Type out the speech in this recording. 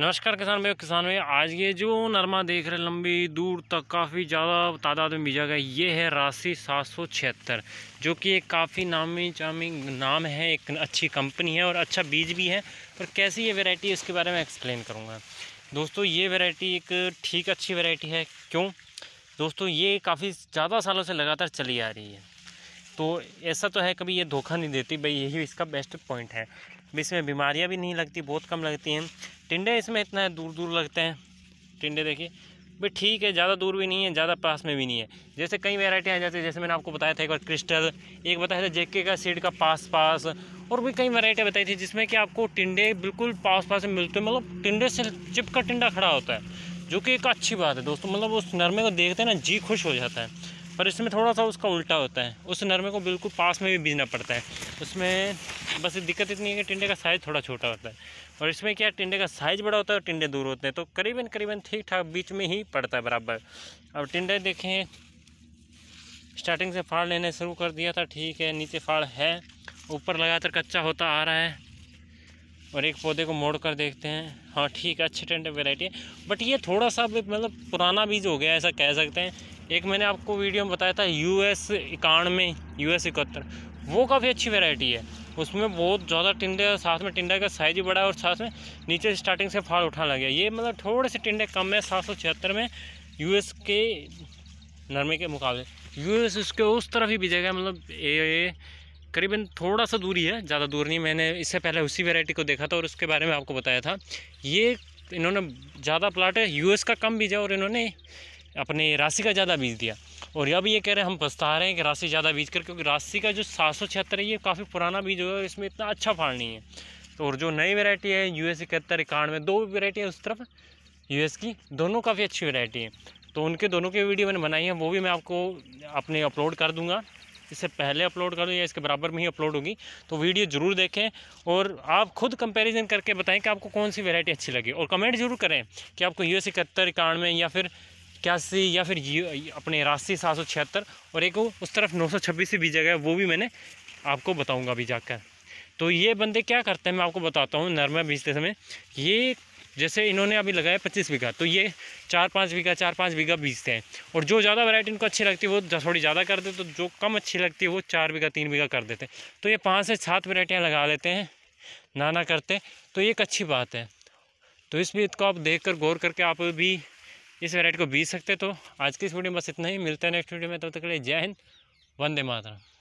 नमस्कार किसान भाई किसान भाई आज ये जो नरमा देख रहे लंबी दूर तक काफ़ी ज़्यादा तादाद में बीजा गया ये है राशि सात सौ छिहत्तर जो कि एक काफ़ी नामी चामी नाम है एक अच्छी कंपनी है और अच्छा बीज भी है पर कैसी ये वैरायटी है इसके बारे में एक्सप्लेन करूँगा दोस्तों ये वैरायटी एक ठीक अच्छी वैरायटी है क्यों दोस्तों ये काफ़ी ज़्यादा सालों से लगातार चली आ रही है तो ऐसा तो है कभी ये धोखा नहीं देती भाई यही इसका बेस्ट पॉइंट है इसमें बीमारियाँ भी नहीं लगती बहुत कम लगती हैं टिंडे इसमें इतना दूर दूर लगते हैं टिंडे देखिए भाई ठीक है ज़्यादा दूर भी नहीं है ज़्यादा पास में भी नहीं है जैसे कई वेराइटियाँ आ जाती है जैसे मैंने आपको बताया था एक बार क्रिस्टल एक बताया था जेके का सीड का पास पास और भी कई वेराइटियाँ बताई थी जिसमें कि आपको टिंडे बिल्कुल पास पास में मिलते हैं मतलब टिंडे से चिपका टिंडा खड़ा होता है जो कि एक अच्छी बात है दोस्तों मतलब उस नरमे को देखते हैं ना जी खुश हो जाता है पर इसमें थोड़ा सा उसका उल्टा होता है उस नरमे को बिल्कुल पास में भी बीजना पड़ता है उसमें बस दिक्कत इतनी है कि टिंडे का साइज़ थोड़ा छोटा होता है और इसमें क्या टिंडे का साइज़ बड़ा होता है और टिंडे दूर होते हैं तो करीबन करीबन ठीक ठाक बीच में ही पड़ता है बराबर अब टिंडे देखें स्टार्टिंग से फाड़ लेने शुरू कर दिया था ठीक है नीचे फाड़ है ऊपर लगातार कच्चा होता आ रहा है और एक पौधे को मोड़ कर देखते हैं हाँ ठीक है अच्छे टेंट वेराइटी है बट ये थोड़ा सा मतलब पुराना बीज हो गया ऐसा कह सकते हैं एक मैंने आपको वीडियो में बताया था यू एस इक्यानवे यू एस इकहत्तर वो काफ़ी अच्छी वेराइटी है उसमें बहुत ज़्यादा टिंडे और साथ में टिंडे का साइज भी बड़ा है और साथ में नीचे स्टार्टिंग से फाड़ उठाने लग गया ये मतलब थोड़े से टिंडे कम है सात सौ छिहत्तर में यू एस के नरमे के मुकाबले यू एस उसके उस तरफ ही बीजेगा मतलब ए करीबन थोड़ा सा दूरी है ज़्यादा दूर नहीं मैंने इससे पहले उसी वेराइटी को देखा था और उसके बारे में आपको बताया था ये इन्होंने ज़्यादा प्लाट है एस का कम बीजा और इन्होंने अपने राशि का ज़्यादा बीज दिया और अब ये कह रहे हैं हम पछता रहे हैं कि राशि ज़्यादा बीज कर क्योंकि राशि का जो सात सौ छिहत्तर है ये काफ़ी पुराना बीज होगा इसमें इतना अच्छा फाड़ नहीं है तो और जो नई वेरायटी है यू एस इकहत्तर इक्यानवे दो वेरायटी है उस तरफ यू एस की दोनों काफ़ी अच्छी वेरायटी है तो उनके दोनों की वीडियो मैंने बनाई है वो भी मैं आपको अपने अपलोड कर दूँगा इससे पहले अपलोड कर दूँ या इसके बराबर में ही अपलोड होगी तो वीडियो ज़रूर देखें और आप खुद कंपैरिजन करके बताएं कि आपको कौन सी वैरायटी अच्छी लगी और कमेंट जरूर करें कि आपको यू एस इकहत्तर इक्यानवे या फिर इक्यासी या फिर अपने राशि सात सौ छिहत्तर और एक उस तरफ नौ सौ छब्बीस से भी जगह है वो भी मैंने आपको बताऊँगा अभी जाकर तो ये बंदे क्या करते हैं मैं आपको बताता हूँ नर्मा बीजते समय ये जैसे इन्होंने अभी लगाया पच्चीस बीघा तो ये चार पाँच बीघा चार पाँच बीघा बीजते हैं और जो ज़्यादा वैरायटी इनको अच्छी लगती है वो थोड़ी ज़्यादा कर देते तो जो कम अच्छी लगती है वो चार बीघा तीन बीघा कर देते हैं तो ये पाँच से सात वैरायटियाँ लगा लेते हैं नाना करते तो ये एक अच्छी बात है तो इस बीत को आप देख कर गौर करके आप भी इस वेराइटी को बीज सकते तो आज की इस वीडियो में बस इतना ही मिलता है नेक्स्ट वीडियो में तब तो तक के लिए जय हिंद वंदे मातरम